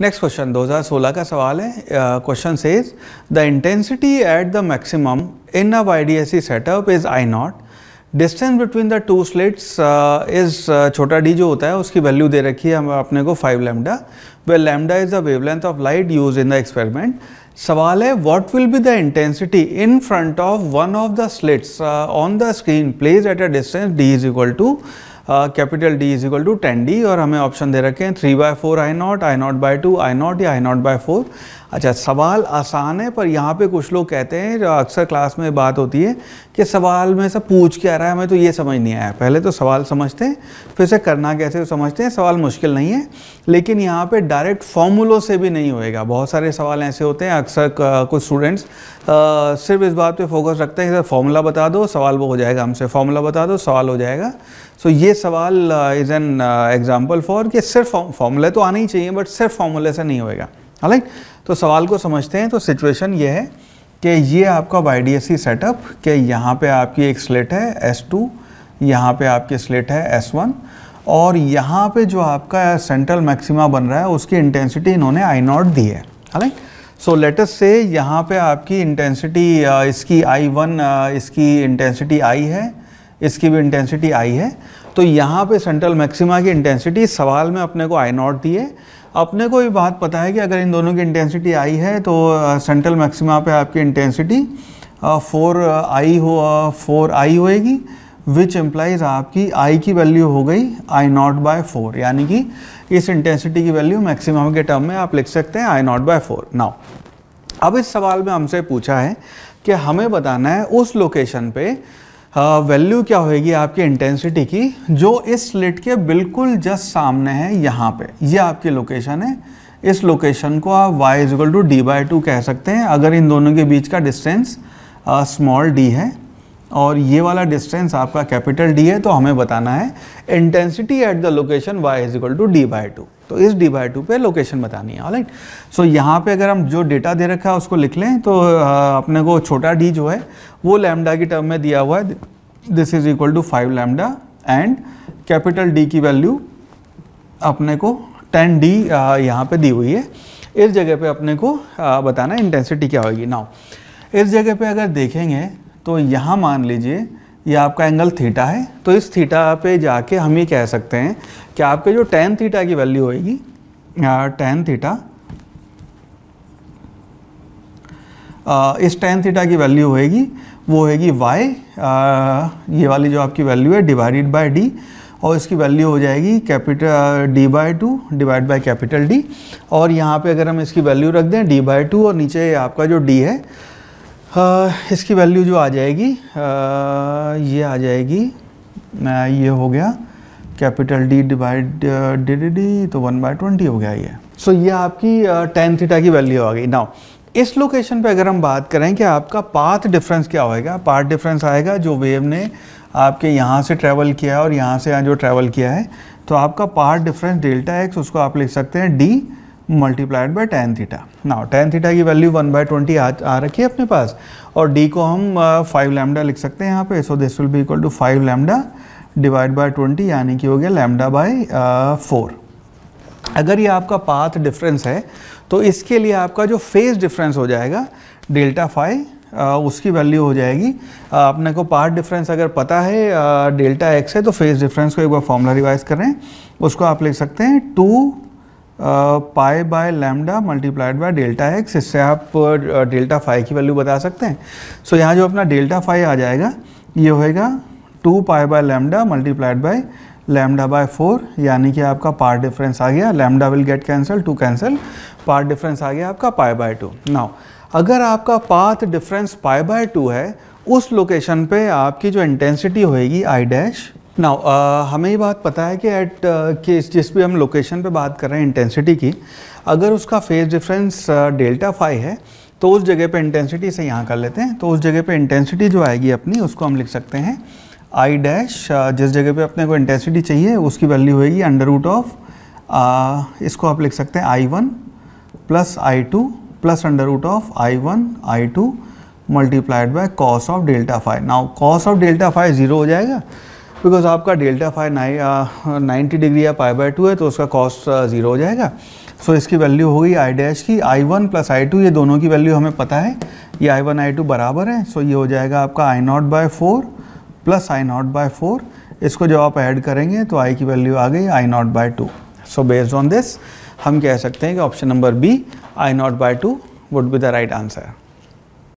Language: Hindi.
नेक्स्ट क्वेश्चन 2016 का सवाल है question says the intensity at the maximum in a c setup is I naught distance between the two slits is छोटा डी जो होता है उसकी वैल्यू दे रखी है हम अपने को five lambda where lambda is the wavelength of light use in the experiment सवाल है what will be the intensity in front of one of the slits on the screen placed at a distance d is equal to capital D is equal to ten d और हमें ऑप्शन दे रखे हैं three by four I naught I naught by two I naught या आई नॉट बाय फोर अच्छा सवाल आसान है पर यहाँ पे कुछ लोग कहते हैं जो अक्सर क्लास में बात होती है कि सवाल में सब पूछ के आ रहा है हमें तो ये समझ नहीं आया पहले तो सवाल समझते हैं फिर से करना कैसे समझते हैं सवाल मुश्किल नहीं है लेकिन यहाँ पे डायरेक्ट फॉर्मूलों से भी नहीं होएगा बहुत सारे सवाल ऐसे होते हैं अक्सर कुछ स्टूडेंट्स सिर्फ इस बात पर फोकस रखते हैं कि सर फॉर्मूला बता दो सवाल वो हो जाएगा हमसे फॉर्मूला बता दो सवाल हो जाएगा सो ये सवाल इज़ एन एग्जाम्पल फॉर कि सिर्फ फॉर्मूले तो आने ही चाहिए बट सिर्फ फॉर्मूले से नहीं होएगा राइट तो सवाल को समझते हैं तो सिचुएशन ये है कि ये आपका वाई सेटअप e कि यहाँ पे आपकी एक स्लेट है एस टू यहाँ पर आपकी स्लेट है एस वन और यहाँ पे जो आपका सेंट्रल मैक्सिमा बन रहा है उसकी इंटेंसिटी इन्होंने आई नॉट दी है राइट सो लेटेस्ट से यहाँ पे आपकी इंटेंसिटी uh, इसकी आई वन uh, इसकी इंटेंसिटी आई है इसकी भी इंटेंसिटी आई है तो यहाँ पे सेंट्रल मैक्सिमा की इंटेंसिटी सवाल में अपने को आई नॉट दिए अपने को ये बात पता है कि अगर इन दोनों की इंटेंसिटी आई है तो सेंट्रल मैक्सिमा पे आपकी इंटेंसिटी फोर आई हो फोर आई होएगी विच एम्प्लाइज आपकी आई की वैल्यू हो गई आई नॉट बाय फोर यानी कि इस इंटेंसिटी की वैल्यू मैक्सिमम के टर्म में आप लिख सकते हैं I naught by four now अब इस सवाल में हमसे पूछा है कि हमें बताना है उस लोकेशन पर वैल्यू uh, क्या होगी आपकी इंटेंसिटी की जो इस स्लिट के बिल्कुल जस्ट सामने है यहाँ पे ये यह आपकी लोकेशन है इस लोकेशन को आप y equal to d by two कह सकते हैं अगर इन दोनों के बीच का डिस्टेंस स्मॉल uh, d है और ये वाला डिस्टेंस आपका कैपिटल D है तो हमें बताना है intensity at the location y equal to d by two तो इस डी बाई टू पर लोकेशन बतानी है राइट सो so, यहाँ पे अगर हम जो डेटा दे रखा है उसको लिख लें तो अपने को छोटा डी जो है वो लैमडा की टर्म में दिया हुआ है this is equal to five lambda and capital D की वैल्यू अपने को टेन डी यहाँ पे दी हुई है इस जगह पे अपने को आ, बताना इंटेंसिटी क्या होगी नाउ इस जगह पे अगर देखेंगे तो यहाँ मान लीजिए ये आपका एंगल थीटा है तो इस थीटा पे जाके हम ये कह सकते हैं कि आपके जो टेन थीटा की वैल्यू होगी टेन थीटा आ, इस टेन थीटा की वैल्यू होगी वो होएगी वाई ये वाली जो आपकी वैल्यू है डिवाइडेड बाय डी और इसकी वैल्यू हो जाएगी capital D by two divide by capital D और यहाँ पे अगर हम इसकी वैल्यू रख दें डी बाई टू और नीचे आपका जो डी है आ, हाँ, इसकी वैल्यू जो आ जाएगी आ, ये आ जाएगी आ, ये हो गया capital D divide d d d तो वन बाई ट्वेंटी हो गया ये सो so, ये आपकी टेन थीटा की वैल्यू आ गई नाउ इस लोकेशन पे अगर हम बात करें कि आपका पाथ डिफरेंस क्या होएगा पाथ डिफरेंस आएगा जो वेव ने आपके यहाँ से ट्रैवल किया है और यहाँ से यहाँ जो ट्रैवल किया है तो आपका पाथ डिफरेंस डेल्टा एक्स उसको आप लिख सकते हैं d multiplied by tan theta ना टेन थीटा की वैल्यू वन बाय ट्वेंटी आ आ रखी है अपने पास और डी को हम फाइव लैमडा लिख सकते हैं यहाँ पे so this will be equal to five lambda divide by twenty यानी कि हो गया लैमडा बाय फोर अगर ये आपका पाथ डिफरेंस है तो इसके लिए आपका जो फेज डिफरेंस हो जाएगा डेल्टा फाइव उसकी वैल्यू हो जाएगी अपने को पाथ डिफरेंस अगर पता है डेल्टा एक्स है तो फेज डिफरेंस को एक बार फॉर्मूला रिवाइज करें उसको आप लिख सकते हैं two pi by lambda multiplied by delta x इससे आप डेल्टा फाइव की वैल्यू बता सकते हैं सो so, यहाँ जो अपना डेल्टा फाइव आ जाएगा ये होएगा two pi by lambda multiplied by lambda by four यानी कि आपका पार्ट डिफरेंस आ गया lambda will get cancel to cancel path difference आ गया आपका पाई बाय टू नाउ अगर आपका path difference pi by two है उस लोकेशन पे आपकी जो इंटेंसिटी होएगी आई डैश नाउ uh, हमें ये बात पता है कि एट uh, कि जिस भी हम लोकेशन पे बात कर रहे हैं इंटेंसिटी की अगर उसका फेज डिफरेंस डेल्टा फाई है तो उस जगह पे इंटेंसिटी से यहाँ कर लेते हैं तो उस जगह पे इंटेंसिटी जो आएगी अपनी उसको हम लिख सकते हैं आई डैश uh, जिस जगह पे अपने को इंटेंसिटी चाहिए उसकी वैल्यू होगी अंडर रूट ऑफ इसको आप लिख सकते हैं I one plus I two plus under root of I one I two multiplied by cos of delta phi now cos of delta phi zero हो जाएगा बिकॉज आपका delta phi nine ninety degree या पाई बाई टू है तो उसका कॉस्ट ज़ीरो हो जाएगा सो so, इसकी वैल्यू होगी आई डैश की I one plus I two ये दोनों की वैल्यू हमें पता है ये आई वन आई टू बराबर है सो so, ये हो जाएगा आपका I naught by four plus I naught by four इसको जब आप ऐड करेंगे तो आई की वैल्यू आ गई I naught by two so based on this हम कह सकते हैं कि option number b I naught by two would be the right answer